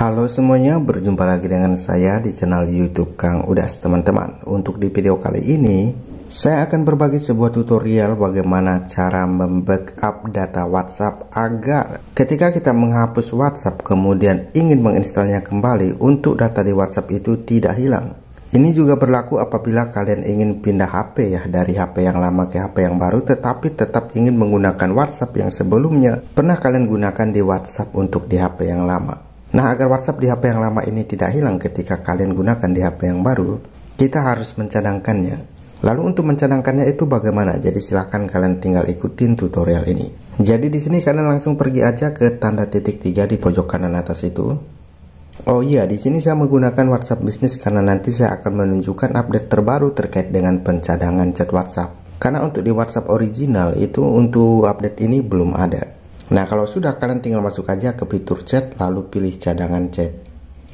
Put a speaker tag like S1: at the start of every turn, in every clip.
S1: Halo semuanya, berjumpa lagi dengan saya di channel YouTube Kang Udas teman-teman. Untuk di video kali ini, saya akan berbagi sebuah tutorial bagaimana cara membackup data WhatsApp agar ketika kita menghapus WhatsApp kemudian ingin menginstalnya kembali untuk data di WhatsApp itu tidak hilang. Ini juga berlaku apabila kalian ingin pindah HP ya dari HP yang lama ke HP yang baru tetapi tetap ingin menggunakan WhatsApp yang sebelumnya pernah kalian gunakan di WhatsApp untuk di HP yang lama. Nah, agar WhatsApp di HP yang lama ini tidak hilang ketika kalian gunakan di HP yang baru, kita harus mencadangkannya. Lalu untuk mencadangkannya itu bagaimana? Jadi silahkan kalian tinggal ikutin tutorial ini. Jadi di sini kalian langsung pergi aja ke tanda titik tiga di pojok kanan atas itu. Oh iya, di sini saya menggunakan WhatsApp bisnis karena nanti saya akan menunjukkan update terbaru terkait dengan pencadangan chat WhatsApp. Karena untuk di WhatsApp original itu untuk update ini belum ada. Nah kalau sudah kalian tinggal masuk aja ke fitur chat lalu pilih cadangan chat.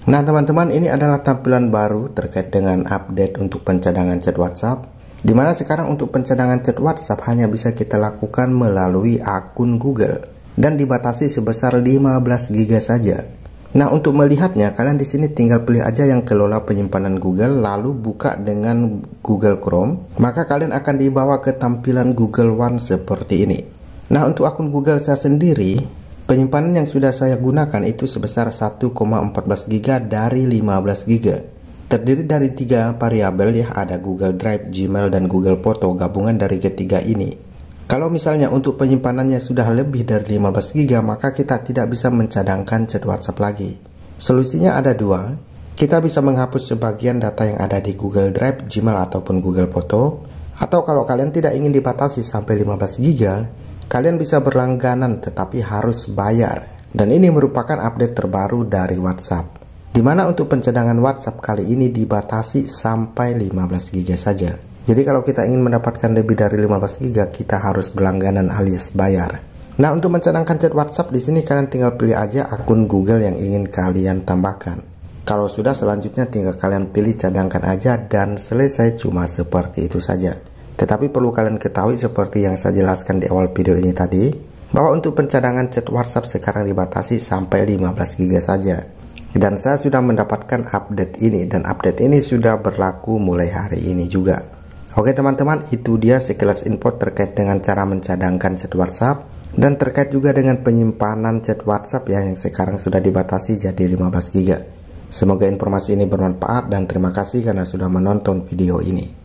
S1: Nah teman-teman ini adalah tampilan baru terkait dengan update untuk pencadangan chat WhatsApp. Dimana sekarang untuk pencadangan chat WhatsApp hanya bisa kita lakukan melalui akun Google dan dibatasi sebesar 15 GB saja. Nah, untuk melihatnya, kalian di sini tinggal pilih aja yang kelola penyimpanan Google, lalu buka dengan Google Chrome. Maka kalian akan dibawa ke tampilan Google One seperti ini. Nah untuk akun Google saya sendiri penyimpanan yang sudah saya gunakan itu sebesar 1,14 GB dari 15 GB. Terdiri dari tiga variabel ya ada Google Drive, Gmail, dan Google Foto gabungan dari ketiga ini. Kalau misalnya untuk penyimpanannya sudah lebih dari 15 GB maka kita tidak bisa mencadangkan chat WhatsApp lagi. Solusinya ada dua, kita bisa menghapus sebagian data yang ada di Google Drive, Gmail, ataupun Google Foto. Atau kalau kalian tidak ingin dibatasi sampai 15 GB, Kalian bisa berlangganan tetapi harus bayar. Dan ini merupakan update terbaru dari WhatsApp. Dimana untuk pencadangan WhatsApp kali ini dibatasi sampai 15 GB saja. Jadi kalau kita ingin mendapatkan lebih dari 15 GB, kita harus berlangganan alias bayar. Nah, untuk mencadangkan chat WhatsApp di sini kalian tinggal pilih aja akun Google yang ingin kalian tambahkan. Kalau sudah selanjutnya tinggal kalian pilih cadangkan aja dan selesai cuma seperti itu saja. Tetapi perlu kalian ketahui seperti yang saya jelaskan di awal video ini tadi, bahwa untuk pencadangan chat WhatsApp sekarang dibatasi sampai 15 GB saja. Dan saya sudah mendapatkan update ini dan update ini sudah berlaku mulai hari ini juga. Oke teman-teman, itu dia sekilas info terkait dengan cara mencadangkan chat WhatsApp dan terkait juga dengan penyimpanan chat WhatsApp ya, yang sekarang sudah dibatasi jadi 15 GB. Semoga informasi ini bermanfaat dan terima kasih karena sudah menonton video ini.